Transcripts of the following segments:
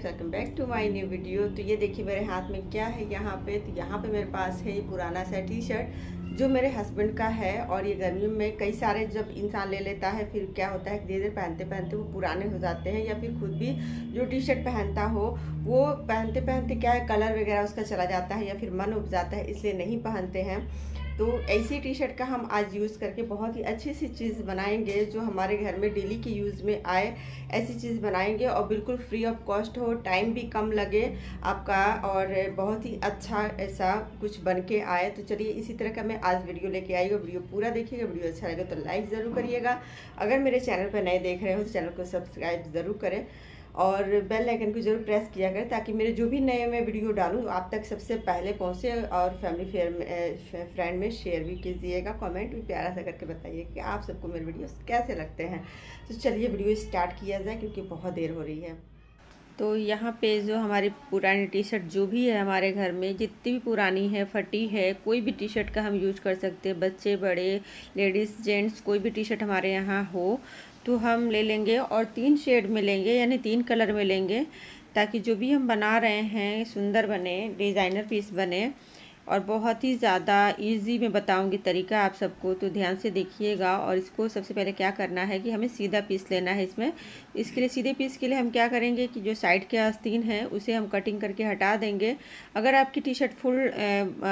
guys welcome back to my new video तो ये देखिए मेरे हाथ में क्या है यहाँ पे तो यहाँ पे मेरे पास है ये पुराना सा टी शर्ट जो मेरे हस्बैंड का है और ये गर्मियों में कई सारे जब इंसान ले लेता है फिर क्या होता है धीरे धीरे पहनते पहनते वो पुराने हो जाते हैं या फिर खुद भी जो टी शर्ट पहनता हो वो पहनते पहनते क्या है कलर वगैरह उसका चला जाता है या फिर मन उब जाता है इसलिए नहीं पहनते हैं तो ऐसी टी शर्ट का हम आज यूज़ करके बहुत ही अच्छी सी चीज़ बनाएंगे जो हमारे घर में डेली के यूज़ में आए ऐसी चीज़ बनाएंगे और बिल्कुल फ्री ऑफ कॉस्ट हो टाइम भी कम लगे आपका और बहुत ही अच्छा ऐसा कुछ बन के आए तो चलिए इसी तरह का मैं आज वीडियो लेके आई हूँ वीडियो पूरा देखिएगा वीडियो अच्छा लगेगा तो लाइक ज़रूर करिएगा अगर मेरे चैनल पर नए देख रहे हो तो चैनल को सब्सक्राइब ज़रूर करें और बेल आइकन को जरूर प्रेस किया करें ताकि मेरे जो भी नए मैं वीडियो डालूँ आप तक सबसे पहले पहुँचे और फैमिली फेयर में फ्रेंड में शेयर भी कीजिएगा कमेंट भी प्यारा सा करके बताइए कि आप सबको मेरे वीडियो कैसे लगते हैं तो चलिए वीडियो स्टार्ट किया जाए क्योंकि बहुत देर हो रही है तो यहाँ पे जो हमारी पुरानी टी शर्ट जो भी है हमारे घर में जितनी भी पुरानी है फटी है कोई भी टी शर्ट का हम यूज कर सकते हैं बच्चे बड़े लेडीज़ जेंट्स कोई भी टी शर्ट हमारे यहाँ हो तो हम ले लेंगे और तीन शेड में लेंगे यानी तीन कलर में लेंगे ताकि जो भी हम बना रहे हैं सुंदर बने डिज़ाइनर पीस बने और बहुत ही ज़्यादा इजी मैं बताऊंगी तरीका आप सबको तो ध्यान से देखिएगा और इसको सबसे पहले क्या करना है कि हमें सीधा पीस लेना है इसमें इसके लिए सीधे पीस के लिए हम क्या करेंगे कि जो साइड के आस्तीन है उसे हम कटिंग करके हटा देंगे अगर आपकी टी शर्ट फुल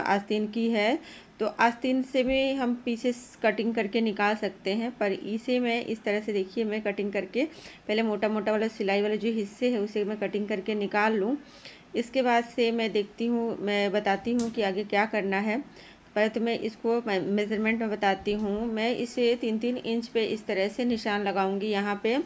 आस्तीन की है तो आस्तीन से भी हम पीसेस कटिंग करके निकाल सकते हैं पर इसे मैं इस तरह से देखिए मैं कटिंग करके पहले मोटा मोटा वाला सिलाई वाला जो हिस्से है उसे मैं कटिंग करके निकाल लूँ इसके बाद से मैं देखती हूँ मैं बताती हूँ कि आगे क्या करना है पहले तो मैं इसको मेज़रमेंट में बताती हूँ मैं इसे तीन तीन इंच पे इस तरह से निशान लगाऊंगी यहाँ पे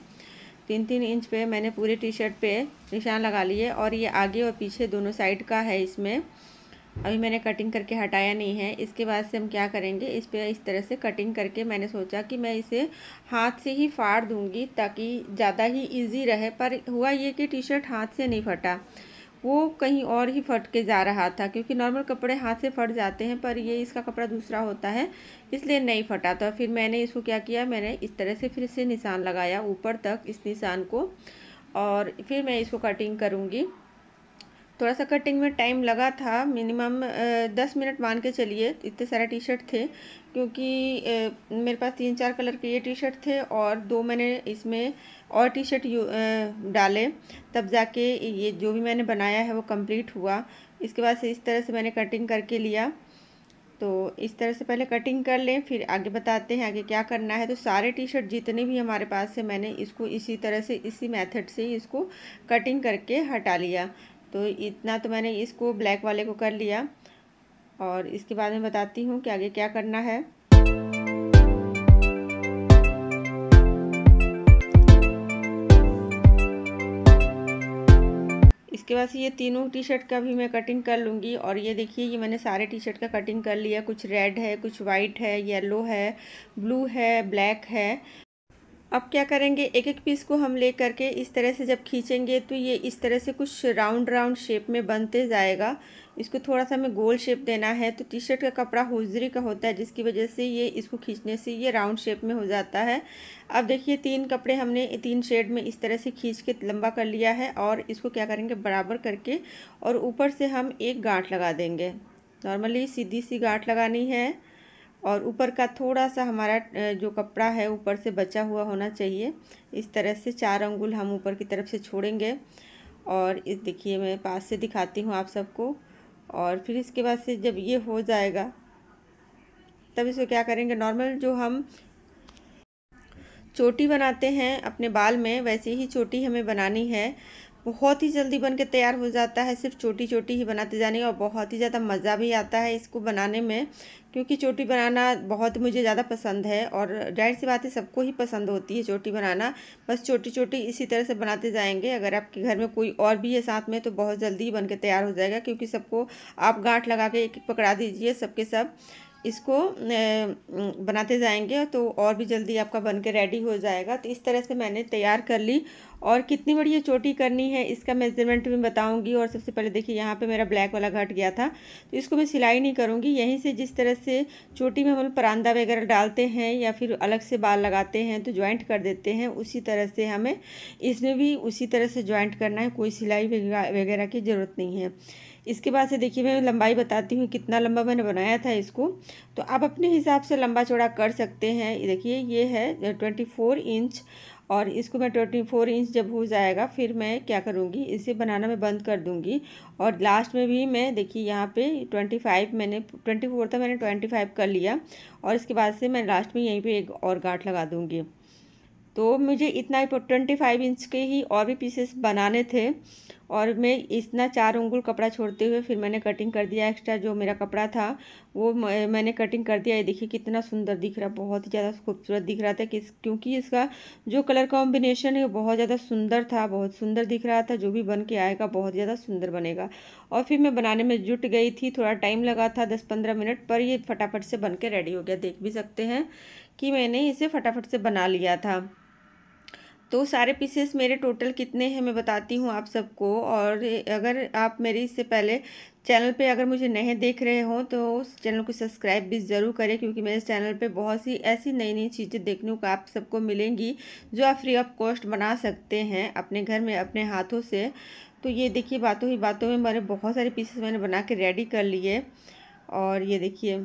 तीन तीन इंच पे मैंने पूरे टी शर्ट पे निशान लगा लिए और ये आगे और पीछे दोनों साइड का है इसमें अभी मैंने कटिंग करके हटाया नहीं है इसके बाद से हम क्या करेंगे इस पर इस तरह से कटिंग करके मैंने सोचा कि मैं इसे हाथ से ही फाड़ दूँगी ताकि ज़्यादा ही ईजी रहे पर हुआ ये कि टी शर्ट हाथ से नहीं फटा वो कहीं और ही फट के जा रहा था क्योंकि नॉर्मल कपड़े हाथ से फट जाते हैं पर ये इसका कपड़ा दूसरा होता है इसलिए नहीं फटा था फिर मैंने इसको क्या किया मैंने इस तरह से फिर से निशान लगाया ऊपर तक इस निशान को और फिर मैं इसको कटिंग करूँगी थोड़ा सा कटिंग में टाइम लगा था मिनिमम दस मिनट मान के चलिए इतने सारे टी शर्ट थे क्योंकि मेरे पास तीन चार कलर के ये टी शर्ट थे और दो मैंने इसमें और टी शर्ट डाले तब जाके ये जो भी मैंने बनाया है वो कंप्लीट हुआ इसके बाद से इस तरह से मैंने कटिंग करके लिया तो इस तरह से पहले कटिंग कर लें फिर आगे बताते हैं आगे क्या करना है तो सारे टी शर्ट जितने भी हमारे पास है मैंने इसको इसी तरह से इसी मेथड से इसको कटिंग करके हटा लिया तो इतना तो मैंने इसको ब्लैक वाले को कर लिया और इसके बाद में बताती हूँ कि आगे क्या करना है इसके बाद ये तीनों टी शर्ट का भी मैं कटिंग कर लूँगी और ये देखिए ये मैंने सारे टी शर्ट का कटिंग कर लिया कुछ रेड है कुछ वाइट है येलो है ब्लू है ब्लैक है अब क्या करेंगे एक एक पीस को हम ले करके इस तरह से जब खींचेंगे तो ये इस तरह से कुछ राउंड राउंड शेप में बनते जाएगा इसको थोड़ा सा हमें गोल शेप देना है तो टी शर्ट का कपड़ा होजरी का होता है जिसकी वजह से ये इसको खींचने से ये राउंड शेप में हो जाता है अब देखिए तीन कपड़े हमने तीन शेड में इस तरह से खींच के लंबा कर लिया है और इसको क्या करेंगे बराबर करके और ऊपर से हम एक गांठ लगा देंगे नॉर्मली सीधी सी गांठ लगानी है और ऊपर का थोड़ा सा हमारा जो कपड़ा है ऊपर से बचा हुआ होना चाहिए इस तरह से चार अंगुल हम ऊपर की तरफ से छोड़ेंगे और इस देखिए मैं पास से दिखाती हूँ आप सबको और फिर इसके बाद से जब ये हो जाएगा तब इसको क्या करेंगे नॉर्मल जो हम चोटी बनाते हैं अपने बाल में वैसे ही चोटी हमें बनानी है बहुत ही जल्दी बन के तैयार हो जाता है सिर्फ छोटी छोटी ही बनाते जाने और बहुत ही ज़्यादा मज़ा भी आता है इसको बनाने में क्योंकि चोटी बनाना बहुत मुझे ज़्यादा पसंद है और जाहिर सी बात है सबको ही पसंद होती है चोटी बनाना बस छोटी छोटी इसी तरह से बनाते जाएंगे अगर आपके घर में कोई और भी है साथ में तो बहुत जल्दी ही बन के तैयार हो जाएगा क्योंकि सबको आप गांठ लगा के एक पकड़ा दीजिए सबके सब इसको बनाते जाएंगे तो और भी जल्दी आपका बन के रेडी हो जाएगा तो इस तरह से मैंने तैयार कर ली और कितनी बड़ी ये चोटी करनी है इसका मेजरमेंट भी बताऊंगी और सबसे पहले देखिए यहाँ पे मेरा ब्लैक वाला घट गया था तो इसको मैं सिलाई नहीं करूँगी यहीं से जिस तरह से चोटी में हम परांदा वगैरह डालते हैं या फिर अलग से बाल लगाते हैं तो ज्वाइंट कर देते हैं उसी तरह से हमें इसमें भी उसी तरह से ज्वाइंट करना है कोई सिलाई वगैरह की ज़रूरत नहीं है इसके बाद से देखिए मैं लंबाई बताती हूँ कितना लंबा मैंने बनाया था इसको तो आप अपने हिसाब से लंबा चौड़ा कर सकते हैं देखिए ये है ट्वेंटी फोर इंच और इसको मैं ट्वेंटी फोर इंच जब हो जाएगा फिर मैं क्या करूँगी इसे बनाना मैं बंद कर दूँगी और लास्ट में भी मैं देखिए यहाँ पे ट्वेंटी फाइव मैंने ट्वेंटी फोर था मैंने ट्वेंटी फाइव कर लिया और इसके बाद से मैं लास्ट में यहीं पे एक और गांठ लगा दूँगी तो मुझे इतना ट्वेंटी फाइव इंच के ही और भी पीसेस बनाने थे और मैं इतना चार उंगुल कपड़ा छोड़ते हुए फिर मैंने कटिंग कर दिया एक्स्ट्रा जो मेरा कपड़ा था वो मैंने कटिंग कर दिया ये देखिए कितना सुंदर दिख रहा बहुत ही ज़्यादा खूबसूरत दिख रहा था कि क्योंकि इसका जो कलर कॉम्बिनेशन है वो बहुत ज़्यादा सुंदर था बहुत सुंदर दिख रहा था जो भी बन के आएगा बहुत ज़्यादा सुंदर बनेगा और फिर मैं बनाने में जुट गई थी थोड़ा टाइम लगा था दस पंद्रह मिनट पर ये फटाफट से बन के रेडी हो गया देख भी सकते हैं कि मैंने इसे फटाफट से बना लिया था तो सारे पीसेस मेरे टोटल कितने हैं मैं बताती हूँ आप सबको और अगर आप मेरी इससे पहले चैनल पे अगर मुझे नए देख रहे हो तो उस चैनल को सब्सक्राइब भी ज़रूर करें क्योंकि मेरे चैनल पे बहुत सी ऐसी नई नई चीज़ें देखने को आप सबको मिलेंगी जो आप फ्री ऑफ कॉस्ट बना सकते हैं अपने घर में अपने हाथों से तो ये देखिए बातों ही बातों में मेरे बहुत सारे पीसेस मैंने बना के रेडी कर लिए और ये देखिए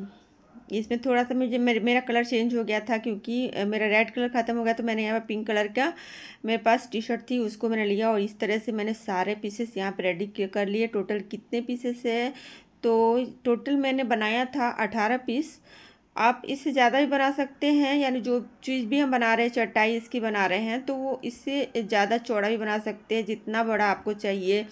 इसमें थोड़ा सा मुझे मेरे, मेरा कलर चेंज हो गया था क्योंकि मेरा रेड कलर ख़त्म हो गया तो मैंने यहाँ पर पिंक कलर का मेरे पास टी शर्ट थी उसको मैंने लिया और इस तरह से मैंने सारे पीसेस यहाँ पर रेडी कर लिए टोटल कितने पीसेस है तो टोटल मैंने बनाया था अठारह पीस आप इससे ज़्यादा भी बना सकते हैं यानी जो चीज़ भी हम बना रहे हैं चटाई इसकी बना रहे हैं तो वो इससे ज़्यादा चौड़ा भी बना सकते हैं जितना बड़ा आपको चाहिए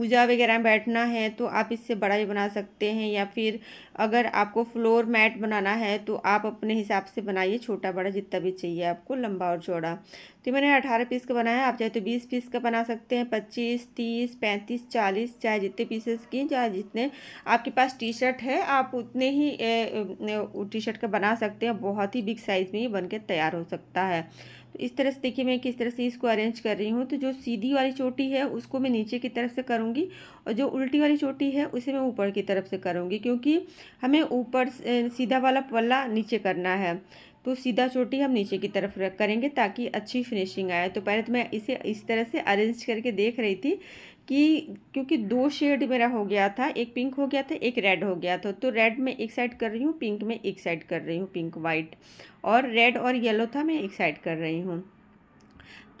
पूजा वगैरह में बैठना है तो आप इससे बड़ा भी बना सकते हैं या फिर अगर आपको फ्लोर मैट बनाना है तो आप अपने हिसाब से बनाइए छोटा बड़ा जितना भी चाहिए आपको लंबा और चौड़ा तो मैंने अठारह पीस का बनाया आप चाहे तो बीस पीस का बना सकते हैं पच्चीस तीस पैंतीस चालीस चाहे जितने पीसेस की चाहे जितने आपके पास टी शर्ट है आप उतने ही टी शर्ट का बना सकते हैं बहुत ही बिग साइज़ में ये बन के तैयार हो सकता है तो इस तरह से देखिए मैं किस तरह से इसको अरेंज कर रही हूँ तो जो सीधी वाली चोटी है उसको मैं नीचे की तरफ से करूँगी और जो उल्टी वाली चोटी है उसे मैं ऊपर की तरफ से करूँगी क्योंकि हमें ऊपर सीधा वाला पल्ला नीचे करना है तो सीधा चोटी हम नीचे की तरफ करेंगे ताकि अच्छी फिनिशिंग आए तो पहले तो मैं इसे इस तरह से अरेंज करके देख रही थी कि क्योंकि दो शेड मेरा हो गया था एक पिंक हो गया था एक रेड हो गया था तो रेड में एक साइड कर रही हूँ पिंक में एक साइड कर रही हूँ पिंक वाइट और रेड और येलो था मैं एक साइड कर रही हूँ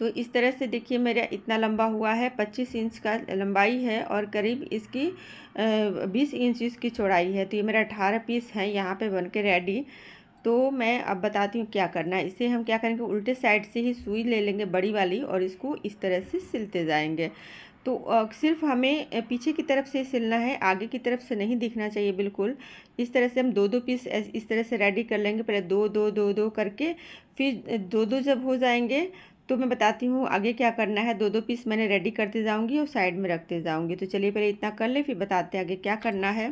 तो इस तरह से देखिए मेरा इतना लंबा हुआ है पच्चीस इंच का लंबाई है और करीब इसकी बीस इंच इसकी चौड़ाई है तो ये मेरा अठारह पीस है यहाँ पे बन के रेडी तो मैं अब बताती हूँ क्या करना है इसे हम क्या करेंगे उल्टे साइड से ही सुई ले लेंगे बड़ी वाली और इसको इस तरह से सिलते जाएंगे तो सिर्फ हमें पीछे की तरफ से सिलना है आगे की तरफ से नहीं दिखना चाहिए बिल्कुल इस तरह से हम दो दो पीस इस तरह से रेडी कर लेंगे पहले दो दो दो दो करके फिर दो दो जब हो जाएंगे तो मैं बताती हूँ आगे क्या करना है दो दो पीस मैंने रेडी करते जाऊँगी और साइड में रखते जाऊँगी तो चलिए पहले इतना कर ले फिर बताते हैं आगे क्या करना है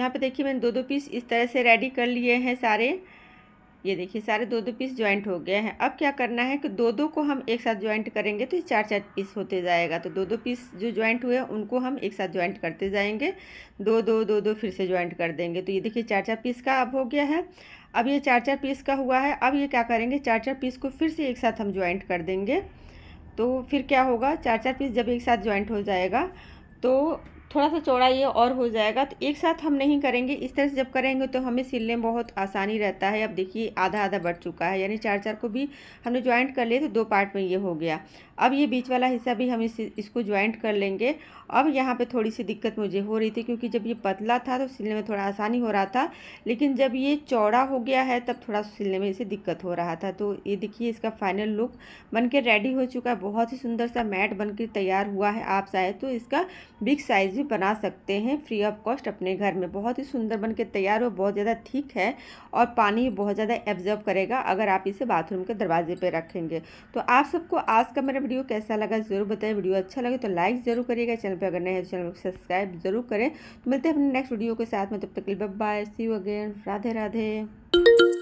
यहाँ पे देखिए मैंने दो दो पीस इस तरह से रेडी कर लिए हैं सारे ये देखिए सारे दो दो पीस ज्वाइंट हो गए हैं अब क्या करना है कि दो दो को हम एक साथ ज्वाइंट करेंगे तो ये चार चार पीस होते जाएगा तो दो दो पीस जो ज्वाइंट हुए उनको हम एक साथ ज्वाइंट करते जाएंगे दो दो दो दो फिर से ज्वाइंट कर देंगे तो ये देखिए चार चार पीस का अब हो गया है अब ये चार चार पीस का हुआ है अब ये क्या करेंगे चार चार पीस को फिर से एक साथ हम ज्वाइंट कर देंगे तो फिर क्या होगा चार चार पीस जब एक साथ ज्वाइंट हो जाएगा तो थोड़ा सा चौड़ा ये और हो जाएगा तो एक साथ हम नहीं करेंगे इस तरह से जब करेंगे तो हमें सिलने में बहुत आसानी रहता है अब देखिए आधा आधा बढ़ चुका है यानी चार चार को भी हमने ज्वाइंट कर लिए तो दो पार्ट में ये हो गया अब ये बीच वाला हिस्सा भी हम इस इसको ज्वाइंट कर लेंगे अब यहाँ पे थोड़ी सी दिक्कत मुझे हो रही थी क्योंकि जब ये पतला था तो सिलने में थोड़ा आसानी हो रहा था लेकिन जब ये चौड़ा हो गया है तब थोड़ा सिलने में इसे दिक्कत हो रहा था तो ये देखिए इसका फाइनल लुक बन रेडी हो चुका है बहुत ही सुंदर सा मैट बन तैयार हुआ है आप चाहे तो इसका बिग साइज़ भी बना सकते हैं फ्री ऑफ कॉस्ट अपने घर में बहुत ही सुंदर बन तैयार हुआ बहुत ज़्यादा ठीक है और पानी बहुत ज़्यादा एब्जर्व करेगा अगर आप इसे बाथरूम के दरवाजे पर रखेंगे तो आप सबको आज का मेरा वीडियो कैसा लगा जरूर बताएं वीडियो अच्छा लगे तो लाइक जरूर करिएगा चैनल पर अगर नए हैं तो चैनल को सब्सक्राइब जरूर करें तो मिलते हैं अपने नेक्स्ट वीडियो के साथ में तब तक bye see you again Radhe Radhe